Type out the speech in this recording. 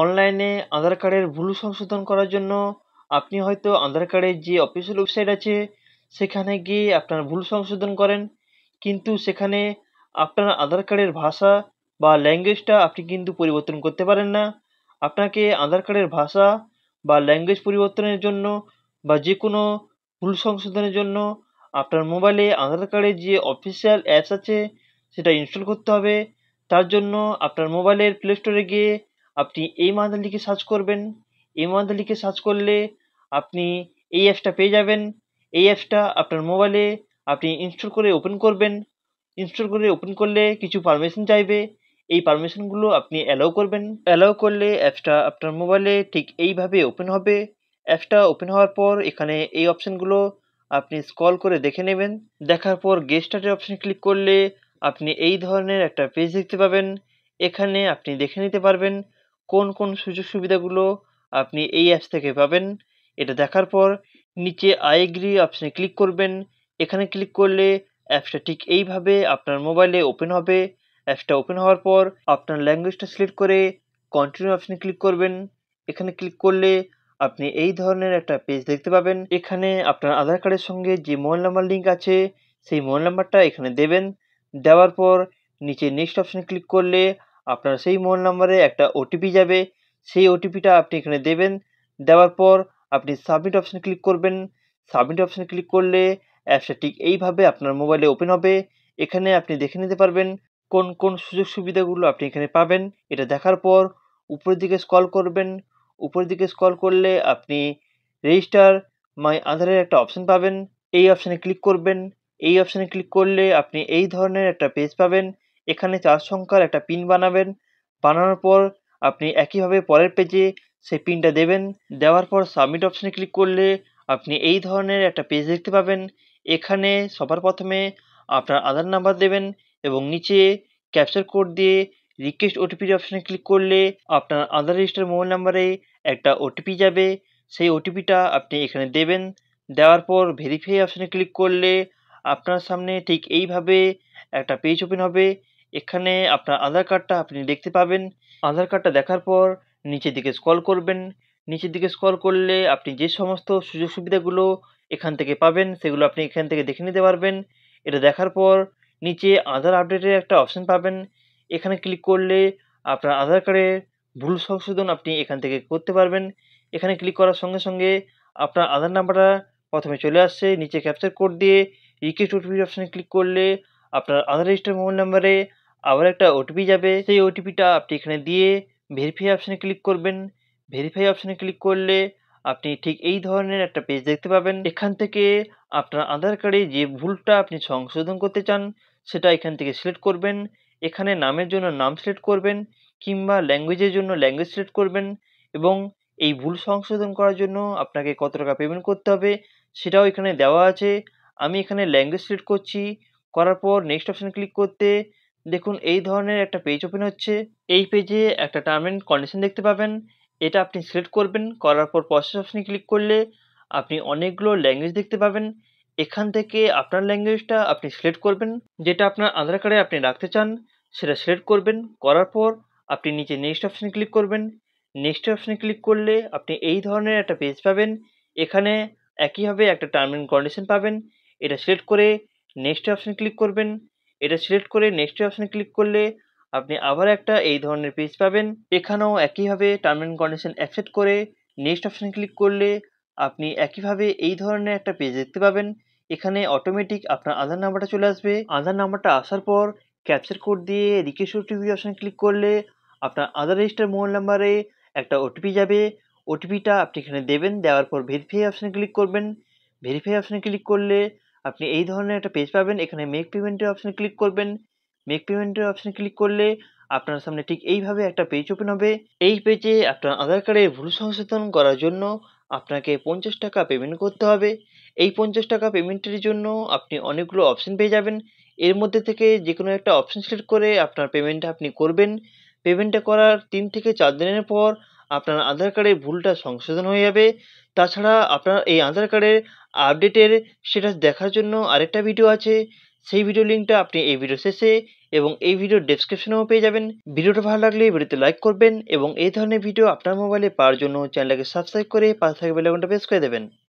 অনলাইনে আধার কার্ডের ভুল সংশোধন করার জন্য আপনি হয়তো আধার কার্ডের যে অফিসিয়াল ওয়েবসাইট আছে সেখানে গিয়ে আপনার ভুল সংশোধন করেন কিন্তু সেখানে আপনার আধার কার্ডের ভাষা বা ল্যাঙ্গুয়েজটা আপনি কিন্তু পরিবর্তন করতে পারেন না আপনাকে আধার কার্ডের ভাষা বা ল্যাঙ্গুয়েজ পরিবর্তনের জন্য বা যে কোনো ভুল সংশোধনের জন্য আপনার মোবাইলে আধার কার্ডের যে অফিসিয়াল অ্যাপস আছে সেটা ইনস্টল করতে হবে তার জন্য আপনার মোবাইলের প্লে স্টোরে গিয়ে আপনি এই মাহাদ লিখে সার্চ করবেন এই মাহাদ লিখে সার্চ করলে আপনি এই অ্যাপসটা পেয়ে যাবেন এই অ্যাপসটা আপনার মোবাইলে আপনি ইনস্টল করে ওপেন করবেন ইনস্টল করে ওপেন করলে কিছু পারমিশন চাইবে এই পারমিশনগুলো আপনি অ্যালাউ করবেন অ্যালাউ করলে অ্যাপসটা আপনার মোবাইলে ঠিক এইভাবে ওপেন হবে অ্যাপসটা ওপেন হওয়ার পর এখানে এই অপশানগুলো আপনি স্কল করে দেখে নেবেন দেখার পর গেস্ট স্টার্টের অপশানে ক্লিক করলে আপনি এই ধরনের একটা পেজ দেখতে পাবেন এখানে আপনি দেখে নিতে পারবেন কোন কোন সুযোগ সুবিধাগুলো আপনি এই অ্যাপস থেকে পাবেন এটা দেখার পর নিচে আই এগ্রি অপশানে ক্লিক করবেন এখানে ক্লিক করলে অ্যাপসটা ঠিক এইভাবে আপনার মোবাইলে ওপেন হবে অ্যাপসটা ওপেন হওয়ার পর আপনার ল্যাঙ্গুয়েজটা সিলেক্ট করে কন্টিনিউ অপশানে ক্লিক করবেন এখানে ক্লিক করলে আপনি এই ধরনের একটা পেজ দেখতে পাবেন এখানে আপনার আধার কার্ডের সঙ্গে যে মোবাইল নাম্বার লিঙ্ক আছে সেই মোবাইল নাম্বারটা এখানে দেবেন দেওয়ার পর নিচে নেক্সট অপশানে ক্লিক করলে আপনার সেই মোবাইল নাম্বারে একটা ওটিপি যাবে সেই ওটিপিটা আপনি এখানে দেবেন দেওয়ার পর আপনি সাবমিট অপশানে ক্লিক করবেন সাবমিট অপশানে ক্লিক করলে অ্যাপসটা ঠিক এইভাবে আপনার মোবাইলে ওপেন হবে এখানে আপনি দেখে নিতে পারবেন কোন কোন সুযোগ সুবিধাগুলো আপনি এখানে পাবেন এটা দেখার পর উপরের দিকে স্কল করবেন উপরের দিকে স্কল করলে আপনি রেজিস্টার মাই আধারের একটা অপশান পাবেন এই অপশানে ক্লিক করবেন এই অপশানে ক্লিক করলে আপনি এই ধরনের একটা পেজ পাবেন এখানে চার সংখ্যার একটা পিন বানাবেন বানানোর পর আপনি একইভাবে পরের পেজে সেই পিনটা দেবেন দেওয়ার পর সাবমিট অপশানে ক্লিক করলে আপনি এই ধরনের একটা পেজ দেখতে পাবেন এখানে সবার প্রথমে আপনার আধার নাম্বার দেবেন এবং নিচে ক্যাপচার কোড দিয়ে রিকোয়েস্ট ওটিপির অপশানে ক্লিক করলে আপনার আধার রেজিস্টার মোবাইল নাম্বারে একটা ওটিপি যাবে সেই ওটিপিটা আপনি এখানে দেবেন দেওয়ার পর ভেরিফাই অপশানে ক্লিক করলে আপনার সামনে ঠিক এইভাবে একটা পেজ ওপেন হবে এখানে আপনার আধার কার্ডটা আপনি দেখতে পাবেন আধার কার্ডটা দেখার পর নিচের দিকে স্ক্রল করবেন নিচের দিকে স্ক্রল করলে আপনি যে সমস্ত সুযোগ সুবিধাগুলো এখান থেকে পাবেন সেগুলো আপনি এখান থেকে দেখে নিতে পারবেন এটা দেখার পর নিচে আধার আপডেটের একটা অপশন পাবেন এখানে ক্লিক করলে আপনার আধার কার্ডের ভুল সংশোধন আপনি এখান থেকে করতে পারবেন এখানে ক্লিক করার সঙ্গে সঙ্গে আপনার আধার নাম্বারটা প্রথমে চলে আসছে নিচে ক্যাপচার কোড দিয়ে রিকোয়েস্ট ওটিপি অপশানে ক্লিক করলে আপনার আধার রেজিস্টার মোবাইল নাম্বারে আবার একটা ওটিপি যাবে সেই ওটিপিটা আপনি এখানে দিয়ে ভেরিফাই অপশানে ক্লিক করবেন ভেরিফাই অপশানে ক্লিক করলে আপনি ঠিক এই ধরনের একটা পেজ দেখতে পাবেন এখান থেকে আপনার আধার কার্ডে যে ভুলটা আপনি সংশোধন করতে চান সেটা এখান থেকে সিলেক্ট করবেন এখানে নামের জন্য নাম সিলেক্ট করবেন কিংবা ল্যাঙ্গুয়েজের জন্য ল্যাঙ্গুয়েজ সিলেক্ট করবেন এবং এই ভুল সংশোধন করার জন্য আপনাকে কত টাকা পেমেন্ট করতে হবে সেটাও এখানে দেওয়া আছে আমি এখানে ল্যাঙ্গুয়েজ সিলেক্ট করছি করার পর নেক্সট অপশানে ক্লিক করতে দেখুন এই ধরনের একটা পেজ ওপেন হচ্ছে এই পেজে একটা টার্ম অ্যান্ড কন্ডিশন দেখতে পাবেন এটা আপনি সিলেক্ট করবেন করার পর প্রসেস অপশনে ক্লিক করলে আপনি অনেকগুলো ল্যাঙ্গুয়েজ দেখতে পাবেন এখান থেকে আপনার ল্যাঙ্গুয়েজটা আপনি সিলেক্ট করবেন যেটা আপনার আধার কার্ডে আপনি রাখতে চান সেটা সিলেক্ট করবেন করার পর আপনি নিচে নেক্সট অপশানে ক্লিক করবেন নেক্সট অপশানে ক্লিক করলে আপনি এই ধরনের একটা পেজ পাবেন এখানে একইভাবে একটা টার্ম অ্যান্ড কন্ডিশন পাবেন এটা সিলেক্ট করে নেক্সট অপশানে ক্লিক করবেন এটা সিলেক্ট করে নেক্সট অপশানে ক্লিক করলে আপনি আবার একটা এই ধরনের পেজ পাবেন এখানেও একইভাবে টার্ম অ্যান্ড কন্ডিশন অ্যাকসেপ্ট করে নেক্সট অপশানে ক্লিক করলে আপনি একইভাবে এই ধরনের একটা পেজ দেখতে পাবেন এখানে অটোমেটিক আপনার আধার নাম্বারটা চলে আসবে আধার নাম্বারটা আসার পর ক্যাপচার কোড দিয়ে রিকোয়েস্ট ওটিপি অপশানে ক্লিক করলে আপনার আধার রেজিস্টার মোবাইল নাম্বারে একটা ওটিপি যাবে ওটিপিটা আপনি এখানে দেবেন দেওয়ার পর ভেরিফাই অপশানে ক্লিক করবেন ভেরিফাই অপশানে ক্লিক করলে আপনি এই ধরনের একটা পেজ পাবেন এখানে মেক পেমেন্টের অপশানে ক্লিক করবেন মেক পেমেন্টের অপশানে ক্লিক করলে আপনার সামনে ঠিক এইভাবে একটা পেজ ওপেন হবে এই পেজে আপনার আধার কার্ডে ভুল সংশোধন করার জন্য আপনাকে পঞ্চাশ টাকা পেমেন্ট করতে হবে এই পঞ্চাশ টাকা পেমেন্টের জন্য আপনি অনেকগুলো অপশান পেয়ে যাবেন এর মধ্যে থেকে যে কোনো একটা অপশান সিলেক্ট করে আপনার পেমেন্টটা আপনি করবেন পেমেন্টটা করার তিন থেকে চার দিনের পর আপনার আধার কার্ডের ভুলটা সংশোধন হয়ে যাবে তাছাড়া আপনার এই আধার কার্ডের আপডেটের সেটা দেখার জন্য আরেকটা ভিডিও আছে সেই ভিডিও লিঙ্কটা আপনি এই ভিডিও শেষে এবং এই ভিডিও ডেসক্রিপশনেও পেয়ে যাবেন ভিডিওটা ভালো লাগলে ভিডিওতে লাইক করবেন এবং এই ধরনের ভিডিও আপনার মোবাইলে পাওয়ার জন্য চ্যানেলটাকে সাবস্ক্রাইব করে পাশে থাকা বেলাকনটা প্রেস করে দেবেন